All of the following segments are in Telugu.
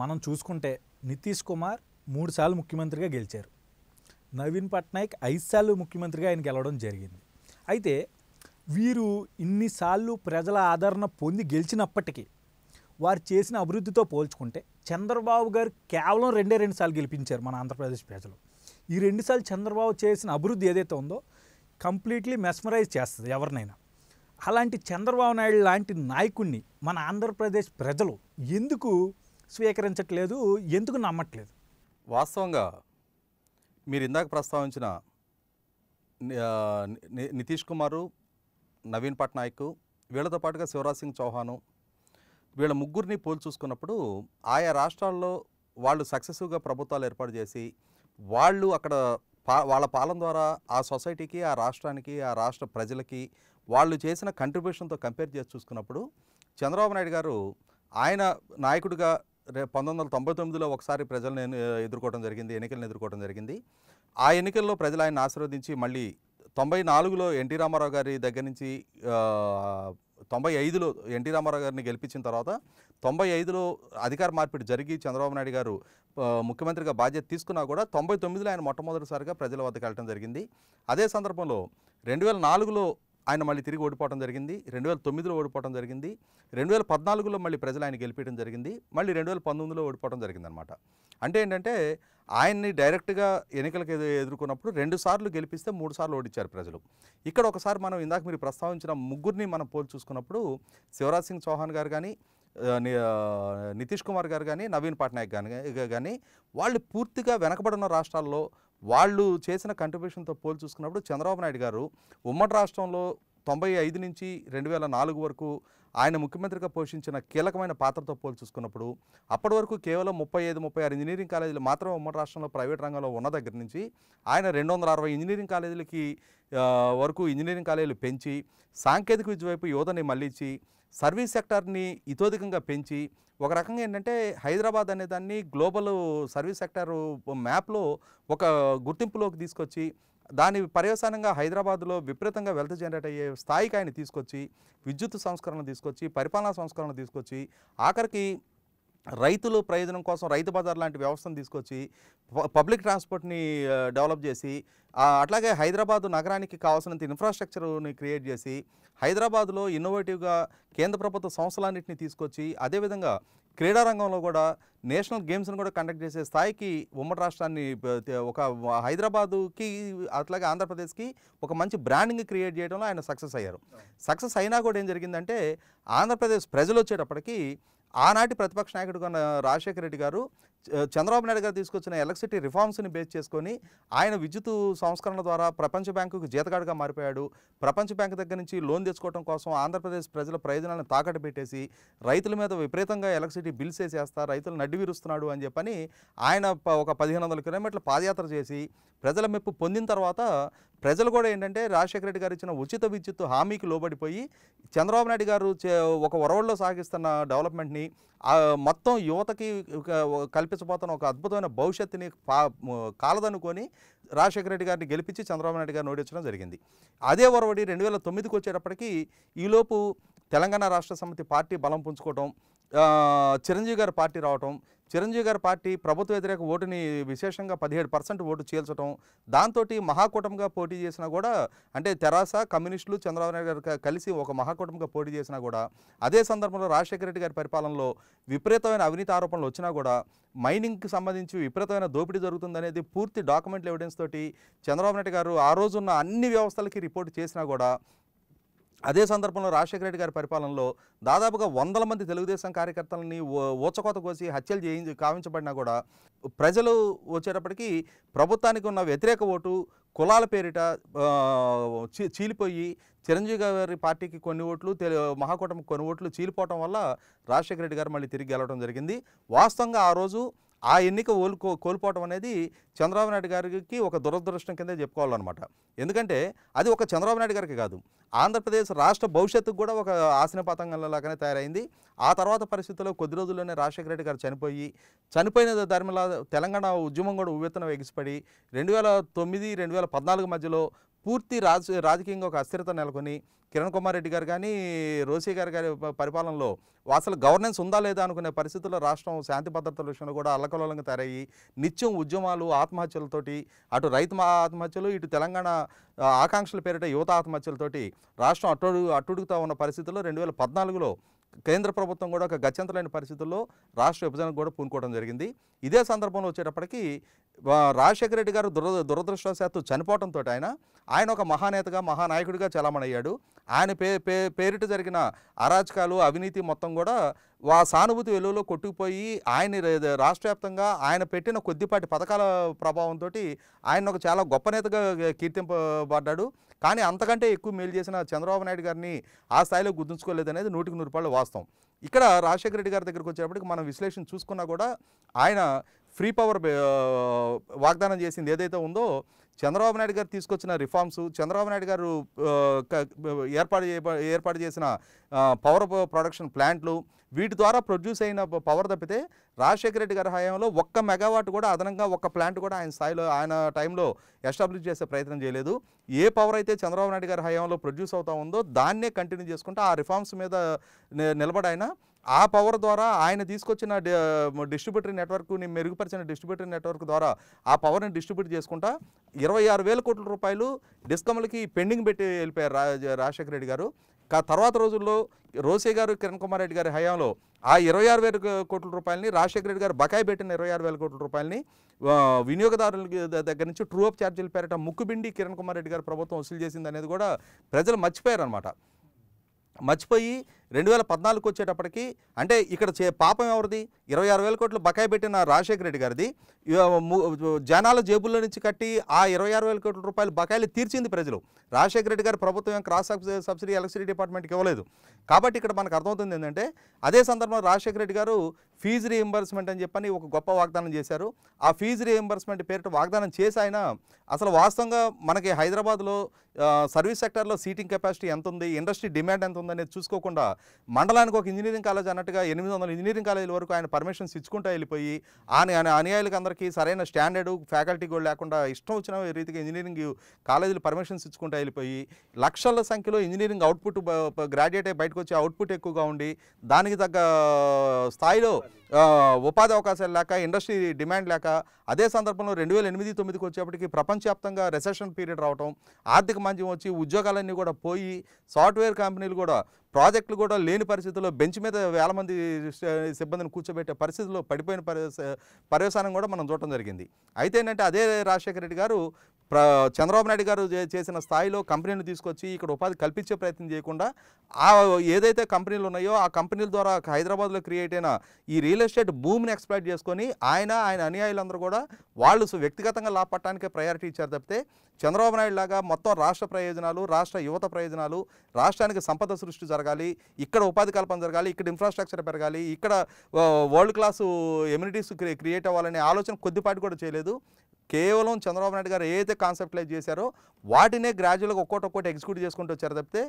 మనం చూసుకుంటే నితీష్ కుమార్ మూడుసార్లు ముఖ్యమంత్రిగా గెలిచారు నవీన్ పట్నాయక్ ఐదు సార్లు ముఖ్యమంత్రిగా ఆయన గెలవడం జరిగింది అయితే వీరు ఇన్నిసార్లు ప్రజల ఆదరణ పొంది గెలిచినప్పటికీ వారు చేసిన అభివృద్ధితో పోల్చుకుంటే చంద్రబాబు గారు కేవలం రెండే రెండు సార్లు గెలిపించారు మన ఆంధ్రప్రదేశ్ ప్రజలు ఈ రెండుసార్లు చంద్రబాబు చేసిన అభివృద్ధి ఏదైతే ఉందో కంప్లీట్లీ మెస్మరైజ్ చేస్తుంది ఎవరినైనా అలాంటి చంద్రబాబు నాయుడు లాంటి నాయకుడిని మన ఆంధ్రప్రదేశ్ ప్రజలు ఎందుకు స్వీకరించట్లేదు ఎందుకు నమ్మట్లేదు వాస్తవంగా మీరు ఇందాక ప్రస్తావించిన నితీష్ కుమారు నవీన్ పట్నాయక్ వీళ్ళతో పాటుగా శివరాజ్ సింగ్ చౌహాను వీళ్ళ ముగ్గురిని పోల్చి చూసుకున్నప్పుడు ఆయా రాష్ట్రాల్లో వాళ్ళు సక్సెసివ్గా ప్రభుత్వాలు ఏర్పాటు చేసి వాళ్ళు అక్కడ పా వాళ్ళ పాలన ద్వారా ఆ సొసైటీకి ఆ రాష్ట్రానికి ఆ రాష్ట్ర ప్రజలకి వాళ్ళు చేసిన కంట్రిబ్యూషన్తో కంపేర్ చేసి చూసుకున్నప్పుడు చంద్రబాబు నాయుడు గారు ఆయన నాయకుడిగా పంతొమ్మిది వందల తొంభై తొమ్మిదిలో ఒకసారి ప్రజలను ఎదుర్కోవడం జరిగింది ఎన్నికలను ఎదుర్కోవడం జరిగింది ఆ ఎన్నికల్లో ప్రజలు ఆయన ఆశీర్వదించి మళ్ళీ తొంభై నాలుగులో ఎన్టీ రామారావు గారి దగ్గర నుంచి తొంభై ఐదులో ఎన్టీ రామారావు గారిని గెలిపించిన తర్వాత తొంభై ఐదులో అధికార మార్పిడి జరిగి చంద్రబాబు నాయుడు గారు ముఖ్యమంత్రిగా బాధ్యత తీసుకున్నా కూడా తొంభై తొమ్మిదిలో ఆయన మొట్టమొదటిసారిగా ప్రజల వద్దకు వెళ్ళడం జరిగింది అదే సందర్భంలో రెండు వేల నాలుగులో ఆయన మళ్ళీ తిరిగి ఓడిపోవడం జరిగింది రెండు వేల తొమ్మిదిలో ఓడిపోవడం జరిగింది రెండు వేల పద్నాలుగులో మళ్ళీ ప్రజలు ఆయన గెలిపించడం జరిగింది మళ్ళీ రెండు వేల పంతొమ్మిదిలో ఓడిపోవడం జరిగిందనమాట అంటే ఏంటంటే ఆయన్ని డైరెక్ట్గా ఎన్నికలకు ఎదుర్కొన్నప్పుడు రెండు సార్లు గెలిపిస్తే మూడు సార్లు ఓడించారు ప్రజలు ఇక్కడ ఒకసారి మనం ఇందాక మీరు ప్రస్తావించిన ముగ్గురిని మనం పోల్ చూసుకున్నప్పుడు శివరాజ్ సింగ్ చౌహాన్ గారు కానీ నితీష్ కుమార్ గారు కానీ నవీన్ పట్నాయక్ కానీ కానీ వాళ్ళు పూర్తిగా ఉన్న రాష్ట్రాల్లో వాళ్ళు చేసిన కంట్రిబ్యూషన్తో పోల్ చూసుకున్నప్పుడు చంద్రబాబు నాయుడు గారు ఉమ్మడి రాష్ట్రంలో తొంభై ఐదు నుంచి రెండు వేల నాలుగు వరకు ఆయన ముఖ్యమంత్రిగా పోషించిన కీలకమైన పాత్రతో పోల్చి చూసుకున్నప్పుడు అప్పటి వరకు కేవలం ముప్పై ఐదు ముప్పై ఆరు ఇంజనీరింగ్ కాలేజీలు మాత్రమే ఉమ్మడి రాష్ట్రంలో ప్రైవేట్ రంగంలో ఉన్న దగ్గర నుంచి ఆయన రెండు వందల అరవై ఇంజనీరింగ్ కాలేజీలకి వరకు ఇంజనీరింగ్ కాలేజీలు పెంచి సాంకేతిక విద్య వైపు యువతని మళ్ళించి సర్వీస్ సెక్టార్ని ఇతోధికంగా పెంచి ఒక రకంగా ఏంటంటే హైదరాబాద్ అనే దాన్ని గ్లోబల్ సర్వీస్ సెక్టార్ మ్యాప్లో ఒక గుర్తింపులోకి తీసుకొచ్చి దాని పర్యవసానంగా హైదరాబాద్లో విపరీతంగా వెల్త్ జనరేట్ అయ్యే స్థాయికి ఆయన తీసుకొచ్చి విద్యుత్ సంస్కరణ తీసుకొచ్చి పరిపాలనా సంస్కరణ తీసుకొచ్చి ఆఖరికి రైతులు ప్రయోజనం కోసం రైతు బజార్ లాంటి వ్యవస్థను తీసుకొచ్చి పబ్లిక్ ట్రాన్స్పోర్ట్ని డెవలప్ చేసి అట్లాగే హైదరాబాదు నగరానికి కావాల్సినంత ఇన్ఫ్రాస్ట్రక్చర్ని క్రియేట్ చేసి హైదరాబాద్లో ఇన్నోవేటివ్గా కేంద్ర ప్రభుత్వ సంస్థలన్నింటినీ తీసుకొచ్చి అదేవిధంగా క్రీడారంగంలో కూడా నేషనల్ గేమ్స్ను కూడా కండక్ట్ చేసే స్థాయికి ఉమ్మడి రాష్ట్రాన్ని ఒక హైదరాబాదుకి అట్లాగే ఆంధ్రప్రదేశ్కి ఒక మంచి బ్రాండింగ్ క్రియేట్ చేయడంలో ఆయన సక్సెస్ అయ్యారు సక్సెస్ అయినా కూడా ఏం జరిగిందంటే ఆంధ్రప్రదేశ్ ప్రజలు వచ్చేటప్పటికి ఆనాటి ప్రతిపక్ష నాయకుడు రాజశేఖర రెడ్డి గారు చంద్రబాబు నాయుడు గారు తీసుకొచ్చిన ఎలక్ట్రిసిటీ రిఫార్మ్స్ని బేస్ చేసుకొని ఆయన విద్యుత్ సంస్కరణ ద్వారా ప్రపంచ బ్యాంకుకు జీతగాడుగా మారిపోయాడు ప్రపంచ బ్యాంకు దగ్గర నుంచి లోన్ తెచ్చుకోవడం కోసం ఆంధ్రప్రదేశ్ ప్రజల ప్రయోజనాలను తాకట్టు పెట్టేసి రైతుల మీద విపరీతంగా ఎలక్ట్రిసిటీ బిల్స్ వేసేస్తా రైతులు విరుస్తున్నాడు అని చెప్పని ఆయన ఒక పదిహేను వందల కిలోమీటర్ల పాదయాత్ర చేసి ప్రజల మెప్పు పొందిన తర్వాత ప్రజలు కూడా ఏంటంటే రాజశేఖర రెడ్డి గారు ఇచ్చిన ఉచిత విద్యుత్ హామీకి లోబడిపోయి చంద్రబాబు నాయుడు గారు ఒక వరవల్లో సాగిస్తున్న డెవలప్మెంట్ని మొత్తం యువతకి కల్పించబోతున్న ఒక అద్భుతమైన భవిష్యత్తుని కాలదనుకొని రాజశేఖర రెడ్డి గారిని గెలిపించి చంద్రబాబు నాయుడు గారిని ఓడించడం జరిగింది అదే వరవడి రెండు వేల తొమ్మిదికి వచ్చేటప్పటికి ఈలోపు తెలంగాణ రాష్ట్ర సమితి పార్టీ బలం పుంజుకోవటం చిరంజీవి గారి పార్టీ రావటం చిరంజీవి గారి పార్టీ ప్రభుత్వ వ్యతిరేక ఓటుని విశేషంగా పదిహేడు పర్సెంట్ ఓటు చీల్చడం దాంతో మహాకూటమిగా పోటీ చేసినా కూడా అంటే తెరాస కమ్యూనిస్టులు చంద్రబాబు నాయుడు గారు కలిసి ఒక మహాకూటమిగా పోటీ చేసినా కూడా అదే సందర్భంలో రాజశేఖర రెడ్డి గారి పరిపాలనలో విపరీతమైన అవినీతి ఆరోపణలు వచ్చినా కూడా మైనింగ్కి సంబంధించి విపరీతమైన దోపిడీ జరుగుతుందనేది పూర్తి డాక్యుమెంట్లు ఎవిడెన్స్ తోటి చంద్రబాబు నాయుడు గారు ఆ రోజున్న అన్ని వ్యవస్థలకి రిపోర్ట్ చేసినా కూడా అదే సందర్భంలో రాజశేఖర రెడ్డి గారి పరిపాలనలో దాదాపుగా వందల మంది తెలుగుదేశం కార్యకర్తలని ఊచకోత కోసి హత్యలు చేయించి కావించబడినా కూడా ప్రజలు వచ్చేటప్పటికి ప్రభుత్వానికి ఉన్న వ్యతిరేక ఓటు కులాల పేరిట చీలిపోయి చిరంజీవి గారి పార్టీకి కొన్ని ఓట్లు తెలు మహాకూటమికి కొన్ని ఓట్లు చీలిపోవటం వల్ల రాజశేఖర రెడ్డి గారు మళ్ళీ తిరిగి గెలవడం జరిగింది వాస్తవంగా ఆ రోజు ఆ ఎన్నిక ఓల్కో కోల్పోవటం అనేది చంద్రబాబు నాయుడు గారికి ఒక దురదృష్టం కింద చెప్పుకోవాలన్నమాట ఎందుకంటే అది ఒక చంద్రబాబు నాయుడు గారికి కాదు ఆంధ్రప్రదేశ్ రాష్ట్ర భవిష్యత్తుకు కూడా ఒక ఆశనపాతంగంలాగానే తయారైంది ఆ తర్వాత పరిస్థితుల్లో కొద్ది రోజుల్లోనే రాజశేఖర రెడ్డి గారు చనిపోయి చనిపోయిన ధర్మలా తెలంగాణ ఉద్యమం కూడా ఉవ్వెత్తన ఎగిసిపడి రెండు వేల తొమ్మిది రెండు వేల పద్నాలుగు మధ్యలో పూర్తి రాజ రాజకీయంగా ఒక అస్థిరత నెలకొని కిరణ్ కుమార్ రెడ్డి గారు కానీ రోసీ గారు గారి పరిపాలనలో అసలు గవర్నెన్స్ ఉందా లేదా అనుకునే పరిస్థితుల్లో రాష్ట్రం శాంతి భద్రతల విషయంలో కూడా అల్లకలోలంగా తయారయ్యి నిత్యం ఉద్యమాలు ఆత్మహత్యలతోటి అటు రైతు ఆత్మహత్యలు ఇటు తెలంగాణ ఆకాంక్షల పేరిట యువత ఆత్మహత్యలతోటి రాష్ట్రం అట్టుడు అట్టుడుగుతా ఉన్న పరిస్థితుల్లో రెండు వేల పద్నాలుగులో కేంద్ర ప్రభుత్వం కూడా ఒక గత్యంతరమైన పరిస్థితుల్లో రాష్ట్ర విభజనకు కూడా పూనుకోవడం జరిగింది ఇదే సందర్భంలో వచ్చేటప్పటికి రాజశేఖర రెడ్డి గారు దుర దురదృష్టవశాత్తు చనిపోవడంతో ఆయన ఆయన ఒక మహానేతగా మహానాయకుడిగా చలామణయ్యాడు ఆయన పే పే పేరిట జరిగిన అరాచకాలు అవినీతి మొత్తం కూడా వా సానుభూతి వెలువలో కొట్టుకుపోయి ఆయన రాష్ట్ర వ్యాప్తంగా ఆయన పెట్టిన కొద్దిపాటి పథకాల ప్రభావంతో ఆయన ఒక చాలా గొప్ప నేతగా కీర్తింపబడ్డాడు కానీ అంతకంటే ఎక్కువ మేలు చేసిన చంద్రబాబు నాయుడు గారిని ఆ స్థాయిలో గుర్తుంచుకోలేదనేది నూటికి నూరు రూపాయలు వాస్తవం ఇక్కడ రాజశేఖర రెడ్డి గారి దగ్గరికి వచ్చేటప్పటికి మనం విశ్లేషణ చూసుకున్నా కూడా ఆయన ఫ్రీ పవర్ వాగ్దానం చేసింది ఏదైతే ఉందో చంద్రబాబు నాయుడు గారు తీసుకొచ్చిన రిఫార్మ్స్ చంద్రబాబు నాయుడు గారు ఏర్పాటు ఏర్పాటు చేసిన పవర్ ప్రొడక్షన్ ప్లాంట్లు వీటి ద్వారా ప్రొడ్యూస్ అయిన పవర్ తప్పితే రాజశేఖర రెడ్డి గారి హయాంలో ఒక్క మెగావాట్ కూడా అదనంగా ఒక్క ప్లాంట్ కూడా ఆయన స్థాయిలో ఆయన టైంలో ఎస్టాబ్లిష్ చేసే ప్రయత్నం చేయలేదు ఏ పవర్ అయితే చంద్రబాబు నాయుడు గారి హయాంలో ప్రొడ్యూస్ అవుతా ఉందో దాన్నే కంటిన్యూ చేసుకుంటూ ఆ రిఫార్మ్స్ మీద నిలబడైనా ఆ పవర్ ద్వారా ఆయన తీసుకొచ్చిన డిస్ట్రిబ్యూటరీ నెట్వర్క్ని మెరుగుపరిచిన డిస్ట్రిబ్యూటరీ నెట్వర్క్ ద్వారా ఆ పవర్ని డిస్ట్రిబ్యూట్ చేసుకుంటా ఇరవై ఆరు వేల కోట్ల రూపాయలు డిస్కమ్లకి పెండింగ్ పెట్టి వెళ్ళిపోయారు రాజశేఖర రెడ్డి గారు తర్వాత రోజుల్లో రోసే గారు కిరణ్ కుమార్ రెడ్డి గారి హయాంలో ఆ ఇరవై ఆరు వేల కోట్ల రూపాయలని రాజశేఖర రెడ్డి గారు బకాయి పెట్టిన ఇరవై ఆరు వేల కోట్ల రూపాయలని వినియోగదారుల దగ్గర నుంచి ట్రూ అప్ ఛార్జీలు పేరట ముక్కుబిండి కిరణ్ కుమార్ రెడ్డి గారు ప్రభుత్వం వసూలు చేసింది అనేది కూడా ప్రజలు మర్చిపోయారు అనమాట మర్చిపోయి రెండు వేల పద్నాలుగు వచ్చేటప్పటికి అంటే ఇక్కడ చే పాపం ఎవరిది ఇరవై ఆరు వేల కోట్లు బకాయి పెట్టిన రాజశేఖర రెడ్డి గారిది జనాల జేబుల్లో నుంచి కట్టి ఆ ఇరవై ఆరు వేల కోట్ల రూపాయలు బకాయిలు తీర్చింది ప్రజలు రాజశేఖర రెడ్డి గారి ప్రభుత్వం క్రాస్ సబ్సిడీ ఎలక్ట్రిసిటీ డిపార్ట్మెంట్కి ఇవ్వలేదు కాబట్టి ఇక్కడ మనకు అర్థమవుతుంది ఏంటంటే అదే సందర్భంలో రాజశేఖర రెడ్డి గారు ఫీజు రీఎంబర్స్మెంట్ అని చెప్పని ఒక గొప్ప వాగ్దానం చేశారు ఆ ఫీజు రీఎంబర్స్మెంట్ పేరిట వాగ్దానం చేసి ఆయన అసలు వాస్తవంగా మనకి హైదరాబాద్లో సర్వీస్ సెక్టర్లో సీటింగ్ కెపాసిటీ ఎంత ఉంది ఇండస్ట్రీ డిమాండ్ ఎంత ఉందనేది చూసుకోకుండా మండలానికి ఒక ఇంజనీరింగ్ కాలేజ్ అన్నట్టుగా ఎనిమిది వందల ఇంజనీరింగ్ కాలేజీల వరకు ఆయన పర్మిషన్స్ ఇచ్చుకుంటూ వెళ్ళిపోయి ఆయన అనుయాయులకు అందరికీ సరైన స్టాండర్డ్ ఫ్యాకల్టీ కూడా లేకుండా ఇష్టం వచ్చిన రీతిగా ఇంజనీరింగ్ కాలేజీలు పర్మిషన్స్ ఇచ్చుకుంటూ వెళ్ళిపోయి లక్షల సంఖ్యలో ఇంజనీరింగ్ అవుట్పుట్ గ్రాడ్యుయేట్ అయ్యి బయటకు వచ్చి అవుట్పుట్ ఎక్కువగా ఉండి దానికి తగ్గ స్థాయిలో ఉపాధి అవకాశాలు లేక ఇండస్ట్రీ డిమాండ్ లేక అదే సందర్భంలో రెండు వేల ఎనిమిది తొమ్మిదికి వచ్చేప్పటికి ప్రపంచవ్యాప్తంగా రెసెషన్ పీరియడ్ రావడం ఆర్థిక మాంద్యం వచ్చి ఉద్యోగాలన్నీ కూడా పోయి సాఫ్ట్వేర్ కంపెనీలు కూడా ప్రాజెక్టులు కూడా లేని పరిస్థితుల్లో బెంచ్ మీద వేల మంది సిబ్బందిని కూర్చోబెట్టే పరిస్థితిలో పడిపోయిన పర్యవసానం కూడా మనం చూడటం జరిగింది అయితే ఏంటంటే అదే రాజశేఖర రెడ్డి గారు చంద్రబాబు నాయుడు గారు చేసిన స్థాయిలో కంపెనీని తీసుకొచ్చి ఇక్కడ ఉపాధి కల్పించే ప్రయత్నం చేయకుండా ఆ ఏదైతే కంపెనీలు ఉన్నాయో ఆ కంపెనీల ద్వారా హైదరాబాద్లో క్రియేట్ అయిన ఈ రియల్ ఎస్టేట్ భూమిని ఎక్స్ప్లాయిట్ చేసుకొని ఆయన ఆయన అనుయాయులందరూ కూడా వాళ్ళు వ్యక్తిగతంగా లాపట్టడానికే ప్రయారిటీ ఇచ్చారు తప్పితే చంద్రబాబు నాయుడు లాగా మొత్తం రాష్ట్ర ప్రయోజనాలు రాష్ట్ర యువత ప్రయోజనాలు రాష్ట్రానికి సంపద సృష్టి జరగాలి ఇక్కడ ఉపాధి కల్పన జరగాలి ఇక్కడ ఇన్ఫ్రాస్ట్రక్చర్ పెరగాలి ఇక్కడ వరల్డ్ క్లాసు ఎమ్యూనిటీస్ క్రియేట్ అవ్వాలనే ఆలోచన కొద్దిపాటి కూడా చేయలేదు కేవలం చంద్రబాబు నాయుడు గారు ఏదైతే కాన్సెప్ట్లైజ్ చేశారో వాటినే గ్రాడ్యువల్గా ఒక్కటి ఒక్కటి ఎగ్జిక్యూట్ చేసుకుంటూ వచ్చారు తప్పితే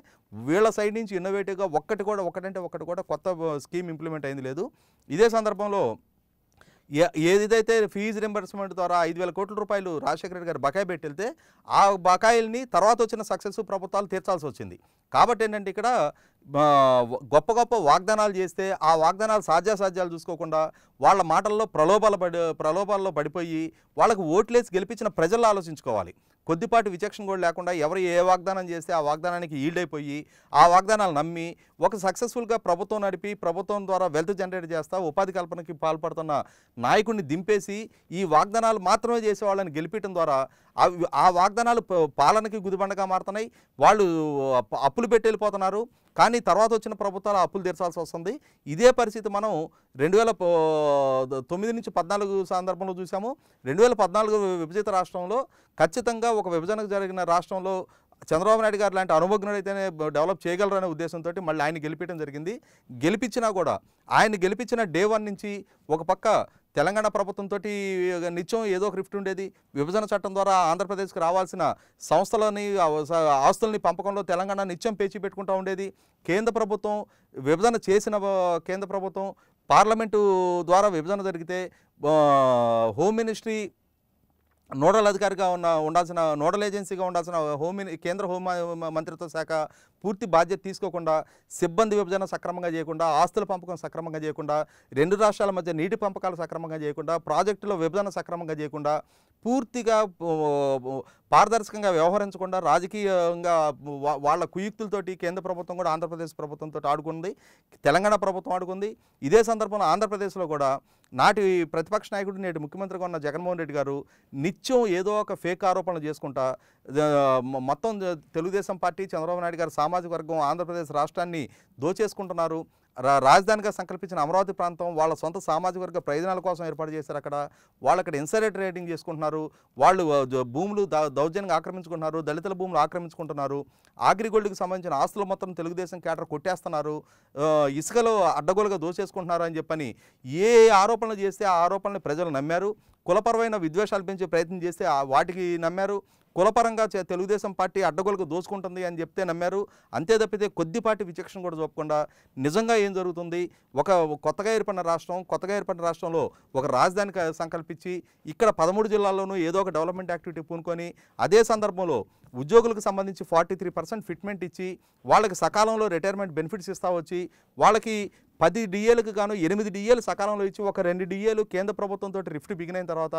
వీళ్ళ సైడ్ నుంచి ఇన్నోవేటివ్గా ఒక్కటి కూడా ఒకటంటే ఒకటి కూడా కొత్త స్కీమ్ ఇంప్లిమెంట్ అయింది లేదు ఇదే సందర్భంలో ఏదైతే ఫీజు రింబర్స్మెంట్ ద్వారా ఐదు వేల కోట్ల రూపాయలు రాజశేఖర రెడ్డి గారు బకాయి పెట్టి వెళ్తే ఆ బకాయిల్ని తర్వాత వచ్చిన సక్సెస్ ప్రభుత్వాలు తీర్చాల్సి వచ్చింది కాబట్టి ఏంటంటే ఇక్కడ గొప్ప గొప్ప వాగ్దానాలు చేస్తే ఆ వాగ్దానాలు సాధ్యాసాధ్యాలు చూసుకోకుండా వాళ్ళ మాటల్లో ప్రలోభాలు పడి ప్రలోభాల్లో పడిపోయి వాళ్ళకు ఓట్లేసి గెలిపించిన ప్రజల్లో ఆలోచించుకోవాలి కొద్దిపాటి విచక్షణ కూడా లేకుండా ఎవరు ఏ వాగ్దానం చేస్తే ఆ వాగ్దానానికి ఈల్డ్ అయిపోయి ఆ వాగ్దానాలు నమ్మి ఒక సక్సెస్ఫుల్గా ప్రభుత్వం నడిపి ప్రభుత్వం ద్వారా వెల్త్ జనరేట్ చేస్తా ఉపాధి కల్పనకి పాల్పడుతున్న నాయకుడిని దింపేసి ఈ వాగ్దానాలు మాత్రమే చేసే వాళ్ళని గెలిపించడం ద్వారా ఆ వాగ్దానాలు పాలనకి గుదిబండగా మారుతున్నాయి వాళ్ళు అప్పులు పెట్టి వెళ్ళిపోతున్నారు కానీ తర్వాత వచ్చిన ప్రభుత్వాలు అప్పులు తీర్చాల్సి వస్తుంది ఇదే పరిస్థితి మనం రెండు వేల తొమ్మిది నుంచి పద్నాలుగు సందర్భంలో చూసాము రెండు వేల పద్నాలుగు విభజిత రాష్ట్రంలో ఖచ్చితంగా ఒక విభజనకు జరిగిన రాష్ట్రంలో చంద్రబాబు నాయుడు గారు లాంటి అయితేనే డెవలప్ చేయగలరు అనే ఉద్దేశంతో మళ్ళీ ఆయన గెలిపించడం జరిగింది గెలిపించినా కూడా ఆయన గెలిపించిన డే వన్ నుంచి ఒక పక్క తెలంగాణ ప్రభుత్వంతో నిత్యం ఏదో ఒక రిఫ్ట్ ఉండేది విభజన చట్టం ద్వారా ఆంధ్రప్రదేశ్కి రావాల్సిన సంస్థలని ఆస్తుల్ని పంపకంలో తెలంగాణ నిత్యం పేచి పెట్టుకుంటూ ఉండేది కేంద్ర ప్రభుత్వం విభజన చేసిన కేంద్ర ప్రభుత్వం పార్లమెంటు ద్వారా విభజన జరిగితే హోమ్ మినిస్ట్రీ నోడల్ అధికారిగా ఉన్న ఉండాల్సిన నోడల్ ఏజెన్సీగా ఉండాల్సిన హోమ్ కేంద్ర హోమ్ మంత్రిత్వ శాఖ పూర్తి బాధ్యత తీసుకోకుండా సిబ్బంది విభజన సక్రమంగా చేయకుండా ఆస్తుల పంపకం సక్రమంగా చేయకుండా రెండు రాష్ట్రాల మధ్య నీటి పంపకాలు సక్రమంగా చేయకుండా ప్రాజెక్టుల విభజన సక్రమంగా చేయకుండా పూర్తిగా పారదర్శకంగా వ్యవహరించకుండా రాజకీయంగా వాళ్ళ కుయుక్తులతోటి కేంద్ర ప్రభుత్వం కూడా ఆంధ్రప్రదేశ్ ప్రభుత్వంతో ఆడుకుంది తెలంగాణ ప్రభుత్వం ఆడుకుంది ఇదే సందర్భంలో ఆంధ్రప్రదేశ్లో కూడా నాటి ప్రతిపక్ష నాయకుడు నేటి ముఖ్యమంత్రిగా ఉన్న జగన్మోహన్ రెడ్డి గారు నిత్యం ఏదో ఒక ఫేక్ ఆరోపణలు చేసుకుంటా మొత్తం తెలుగుదేశం పార్టీ చంద్రబాబు నాయుడు గారు సామాజిక వర్గం ఆంధ్రప్రదేశ్ రాష్ట్రాన్ని దోచేసుకుంటున్నారు రాజధానిగా సంకల్పించిన అమరావతి ప్రాంతం వాళ్ళ సొంత సామాజిక వర్గ ప్రయోజనాల కోసం ఏర్పాటు చేశారు అక్కడ వాళ్ళు అక్కడ ఇన్సైడర్ రేటింగ్ చేసుకుంటున్నారు వాళ్ళు భూములు దౌర్జన్యంగా ఆక్రమించుకుంటున్నారు దళితుల భూములు ఆక్రమించుకుంటున్నారు ఆగ్రిగోల్డ్కి సంబంధించిన ఆస్తులు మొత్తం తెలుగుదేశం కేటర్ కొట్టేస్తున్నారు ఇసుకలో అడ్డగోలుగా దోచేసుకుంటున్నారు అని చెప్పని ఏ ఆరోపణలు చేస్తే ఆ ఆరోపణలు ప్రజలు నమ్మారు కులపరమైన విద్వేషాలు పెంచే ప్రయత్నం చేస్తే వాటికి నమ్మారు కులపరంగా తెలుగుదేశం పార్టీ అడ్డగోలకు దోసుకుంటుంది అని చెప్తే నమ్మారు అంతే తప్పితే కొద్దిపాటి విచక్షణ కూడా చూపకుండా నిజంగా ఏం జరుగుతుంది ఒక కొత్తగా ఏర్పడిన రాష్ట్రం కొత్తగా ఏర్పడిన రాష్ట్రంలో ఒక రాజధాని సంకల్పించి ఇక్కడ పదమూడు జిల్లాల్లోనూ ఏదో ఒక డెవలప్మెంట్ యాక్టివిటీ పూనుకొని అదే సందర్భంలో ఉద్యోగులకు సంబంధించి ఫార్టీ త్రీ పర్సెంట్ ఫిట్మెంట్ ఇచ్చి వాళ్ళకి సకాలంలో రిటైర్మెంట్ బెనిఫిట్స్ ఇస్తా వచ్చి వాళ్ళకి పది డిఏలకు గాను ఎనిమిది డిఏలు సకాలంలో ఇచ్చి ఒక రెండు డిఏలు కేంద్ర ప్రభుత్వంతో రిఫ్ట్ బిగిన అయిన తర్వాత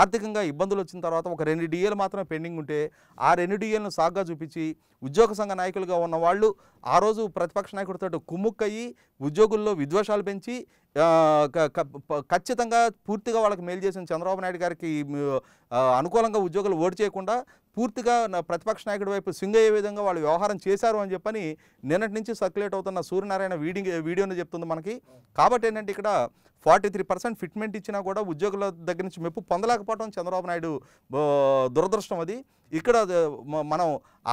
ఆర్థికంగా ఇబ్బందులు వచ్చిన తర్వాత ఒక రెండు డిఏలు మాత్రమే పెండింగ్ ఉంటే ఆ రెండు డిఏలను సాగ్గా చూపించి ఉద్యోగ సంఘ నాయకులుగా ఉన్న వాళ్ళు ఆ రోజు ప్రతిపక్ష నాయకుడితో కుమ్ముక్కయ్యి ఉద్యోగుల్లో విద్వేషాలు పెంచి ఖచ్చితంగా పూర్తిగా వాళ్ళకి మేలు చేసిన చంద్రబాబు నాయుడు గారికి అనుకూలంగా ఉద్యోగులు ఓటు చేయకుండా పూర్తిగా ప్రతిపక్ష నాయకుడి వైపు స్వింగ్ అయ్యే విధంగా వాళ్ళు వ్యవహారం చేశారు అని చెప్పని నిన్నటి నుంచి సర్క్యులేట్ అవుతున్న సూర్యనారాయణ వీడింగ్ వీడియోని చెప్తుంది మనకి కాబట్టి ఏంటంటే ఇక్కడ ఫార్టీ త్రీ పర్సెంట్ ఫిట్మెంట్ ఇచ్చినా కూడా ఉద్యోగుల దగ్గర నుంచి మెప్పు పొందలేకపోవడం చంద్రబాబు నాయుడు దురదృష్టం అది ఇక్కడ మనం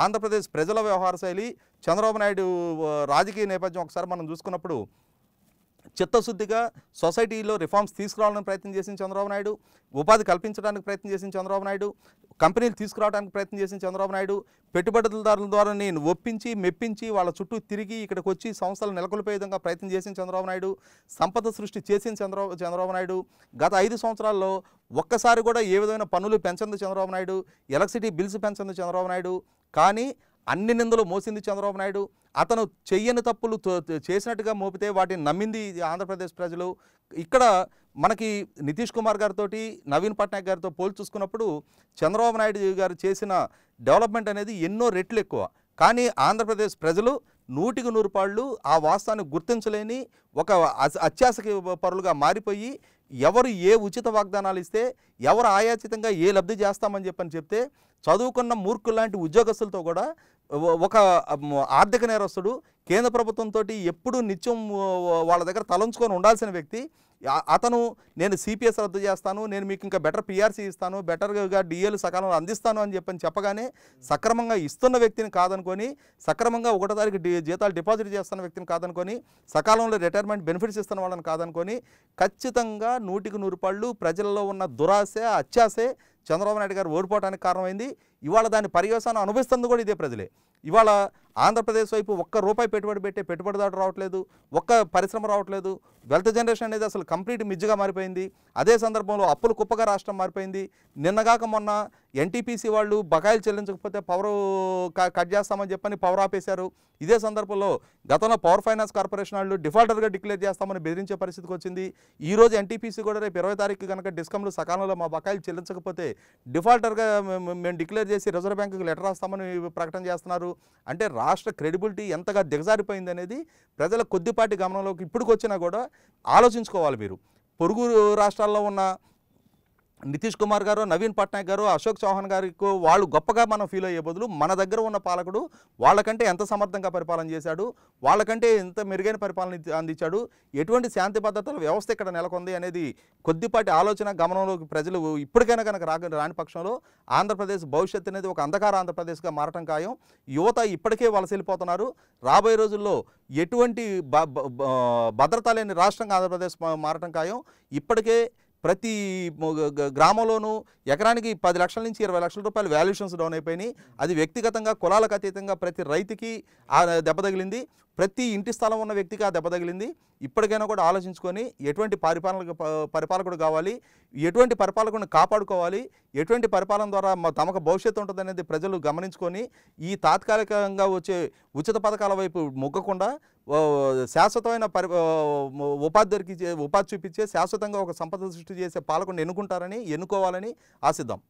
ఆంధ్రప్రదేశ్ ప్రజల వ్యవహార శైలి చంద్రబాబు నాయుడు రాజకీయ నేపథ్యం ఒకసారి మనం చూసుకున్నప్పుడు చిత్తశుద్ధిగా సొసైటీలో రిఫార్మ్స్ తీసుకురావాలని ప్రయత్నం చేసిన చంద్రబాబు నాయుడు ఉపాధి కల్పించడానికి ప్రయత్నం చేసిన చంద్రబాబు నాయుడు కంపెనీలు తీసుకురావడానికి ప్రయత్నం చేసిన చంద్రబాబు నాయుడు పెట్టుబడిదారుల ద్వారా నేను ఒప్పించి మెప్పించి వాళ్ళ చుట్టూ తిరిగి ఇక్కడికి వచ్చి సంస్థలు నెలకొల్పే విధంగా ప్రయత్నం చేసిన చంద్రబాబు నాయుడు సంపద సృష్టి చేసిన చంద్ర చంద్రబాబు నాయుడు గత ఐదు సంవత్సరాల్లో ఒక్కసారి కూడా ఏ విధమైన పనులు పెంచంది చంద్రబాబు నాయుడు ఎలక్ట్రిసిటీ బిల్స్ పెంచంది చంద్రబాబు నాయుడు కానీ అన్ని నిందలు మోసింది చంద్రబాబు నాయుడు అతను చెయ్యని తప్పులు చేసినట్టుగా మోపితే వాటిని నమ్మింది ఆంధ్రప్రదేశ్ ప్రజలు ఇక్కడ మనకి నితీష్ కుమార్ గారితో నవీన్ పట్నాయక్ గారితో పోల్చి చూసుకున్నప్పుడు చంద్రబాబు నాయుడు గారు చేసిన డెవలప్మెంట్ అనేది ఎన్నో రెట్లు ఎక్కువ కానీ ఆంధ్రప్రదేశ్ ప్రజలు నూటికి నూరు పాళ్ళు ఆ వాస్తవాన్ని గుర్తించలేని ఒక అత్యాసక పరులుగా మారిపోయి ఎవరు ఏ ఉచిత వాగ్దానాలు ఇస్తే ఎవరు ఆయాచితంగా ఏ లబ్ధి చేస్తామని చెప్పని చెప్తే చదువుకున్న మూర్ఖులు లాంటి ఉద్యోగస్తులతో కూడా ఒక ఆర్థిక నేరస్తుడు కేంద్ర ప్రభుత్వంతో ఎప్పుడూ నిత్యం వాళ్ళ దగ్గర తలంచుకొని ఉండాల్సిన వ్యక్తి అతను నేను సిపిఎస్ రద్దు చేస్తాను నేను మీకు ఇంకా బెటర్ పిఆర్సీ ఇస్తాను బెటర్గా డిఏలు సకాలంలో అందిస్తాను అని చెప్పని చెప్పగానే సక్రమంగా ఇస్తున్న వ్యక్తిని కాదనుకొని సక్రమంగా ఒకటో తారీఖు జీతాలు డిపాజిట్ చేస్తున్న వ్యక్తిని కాదనుకొని సకాలంలో రిటైర్మెంట్ బెనిఫిట్స్ ఇస్తున్న వాళ్ళని కాదనుకొని ఖచ్చితంగా నూటికి నూరు పళ్ళు ప్రజల్లో ఉన్న దురాశ అత్యాసే చంద్రబాబు నాయుడు గారు ఓడిపోవడానికి కారణమైంది ఇవాళ దాని పర్యవసానం అనుభవిస్తుంది కూడా ఇదే ప్రజలే ఇవాళ ఆంధ్రప్రదేశ్ వైపు ఒక్క రూపాయి పెట్టుబడి పెట్టే పెట్టుబడిదారు రావట్లేదు ఒక్క పరిశ్రమ రావట్లేదు వెల్త్ జనరేషన్ అనేది అసలు కంప్లీట్ మిజ్జుగా మారిపోయింది అదే సందర్భంలో అప్పులు కుప్పగా రాష్ట్రం మారిపోయింది నిన్నగాక మొన్న ఎన్టీపీసీ వాళ్ళు బకాయిలు చెల్లించకపోతే పవర్ కట్ చేస్తామని చెప్పని పవర్ ఆపేశారు ఇదే సందర్భంలో గతంలో పవర్ ఫైనాన్స్ కార్పొరేషన్ వాళ్ళు డిఫాల్టర్గా డిక్లేర్ చేస్తామని బెదిరించే పరిస్థితికి వచ్చింది ఈరోజు ఎన్టీపీసీ కూడా రేపు ఇరవై తారీఖు కనుక డిస్కంలు సకాలంలో మా బకాయిలు చెల్లించకపోతే డిఫాల్టర్గా మేము డిక్లేర్ చేసి రిజర్వ్ బ్యాంకుకి లెటర్ రాస్తామని ప్రకటన చేస్తున్నారు అంటే రా రాష్ట్ర క్రెడిబిలిటీ ఎంతగా దిగజారిపోయింది అనేది ప్రజల కొద్దిపాటి గమనంలోకి ఇప్పటికొచ్చినా కూడా ఆలోచించుకోవాలి మీరు పొరుగు రాష్ట్రాల్లో ఉన్న నితీష్ కుమార్ గారు నవీన్ పట్నాయక్ గారు అశోక్ చౌహాన్ గారికి వాళ్ళు గొప్పగా మనం ఫీల్ అయ్యే బదులు మన దగ్గర ఉన్న పాలకుడు వాళ్ళకంటే ఎంత సమర్థంగా పరిపాలన చేశాడు వాళ్ళకంటే ఎంత మెరుగైన పరిపాలన అందించాడు ఎటువంటి శాంతి భద్రతల వ్యవస్థ ఇక్కడ నెలకొంది అనేది కొద్దిపాటి ఆలోచన గమనంలోకి ప్రజలు ఇప్పటికైనా కనుక రాక రాని పక్షంలో ఆంధ్రప్రదేశ్ భవిష్యత్తు అనేది ఒక అంధకార ఆంధ్రప్రదేశ్గా మారటం ఖాయం యువత ఇప్పటికే వలసెళ్ళిపోతున్నారు రాబోయే రోజుల్లో ఎటువంటి భద్రత లేని రాష్ట్రంగా ఆంధ్రప్రదేశ్ మారటం ఖాయం ఇప్పటికే ప్రతి గ్రామంలోనూ ఎకరానికి పది లక్షల నుంచి ఇరవై లక్షల రూపాయలు వాల్యుయేషన్స్ డౌన్ అయిపోయినాయి అది వ్యక్తిగతంగా కులాలకు అతీతంగా ప్రతి రైతుకి దెబ్బ తగిలింది ప్రతి ఇంటి స్థలం ఉన్న వ్యక్తికి ఆ దెబ్బ తగిలింది ఇప్పటికైనా కూడా ఆలోచించుకొని ఎటువంటి పరిపాలన పరిపాలకుడు కావాలి ఎటువంటి పరిపాలకుడిని కాపాడుకోవాలి ఎటువంటి పరిపాలన ద్వారా తమకు భవిష్యత్తు ఉంటుంది ప్రజలు గమనించుకొని ఈ తాత్కాలికంగా వచ్చే ఉచిత పథకాల వైపు మొగ్గకుండా శాశ్వతమైన పరి ఉపాధి దొరికి ఉపాధి చూపించే శాశ్వతంగా ఒక సంపద సృష్టి చేసే పాలకుడిని ఎన్నుకుంటారని ఎన్నుకోవాలని ఆశిద్దాం